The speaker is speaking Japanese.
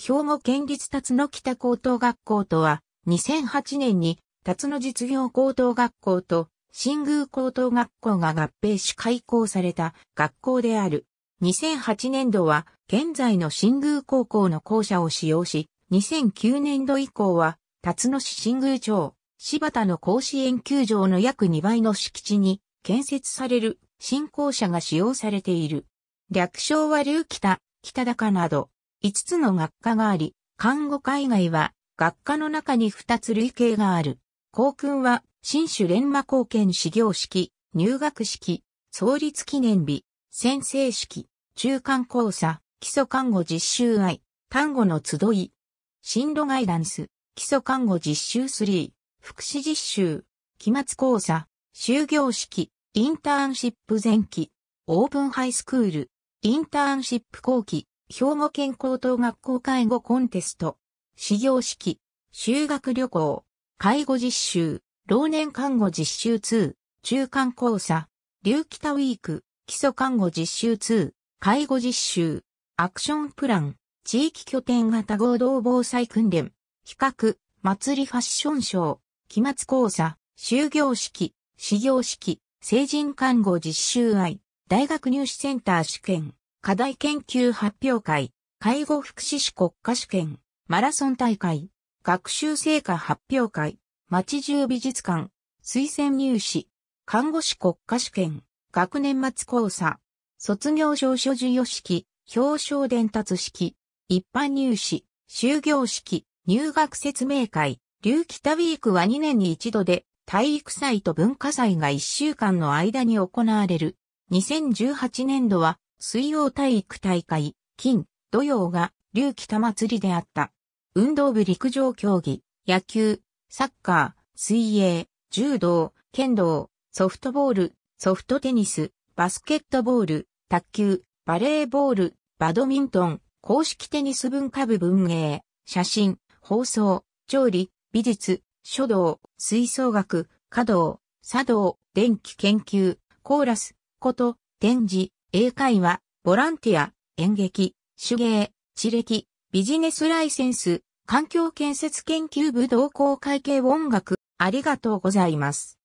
兵庫県立辰野北高等学校とは、2008年に辰野実業高等学校と新宮高等学校が合併し開校された学校である。2008年度は現在の新宮高校の校舎を使用し、2009年度以降は辰野市新宮町、柴田の甲子園球場の約2倍の敷地に建設される新校舎が使用されている。略称はルー北、北高など5つの学科があり、看護海外は学科の中に2つ類型がある。校訓は、新種連磨貢献始業式、入学式、創立記念日、先生式、中間講座、基礎看護実習愛、単語の集い、進路ガイダンス、基礎看護実習3、福祉実習、期末講座、終業式、インターンシップ前期、オープンハイスクール、インターンシップ後期、兵庫県高等学校介護コンテスト、始業式、修学旅行、介護実習、老年看護実習2、中間講座、流北ウィーク、基礎看護実習2、介護実習、アクションプラン、地域拠点型合同防災訓練、比較、祭りファッションショー、期末講座、終業式、始業式、成人看護実習愛、大学入試センター試験。課題研究発表会、介護福祉士国家試験、マラソン大会、学習成果発表会、町中美術館、推薦入試、看護師国家試験、学年末講座、卒業証書授与式、表彰伝達式、一般入試、就業式、入学説明会、流タウィークは2年に一度で、体育祭と文化祭が1週間の間に行われる。2018年度は水曜体育大会、金、土曜が、龍北祭りであった。運動部陸上競技、野球、サッカー、水泳、柔道、剣道、ソフトボール、ソフトテニス、バスケットボール、卓球、バレーボール、バドミントン、公式テニス文化部文芸、写真、放送、調理、美術、書道、吹奏楽、華道、茶道、電気研究、コーラス、こと、展示、英会話、ボランティア、演劇、手芸、地歴、ビジネスライセンス、環境建設研究部同好会系音楽、ありがとうございます。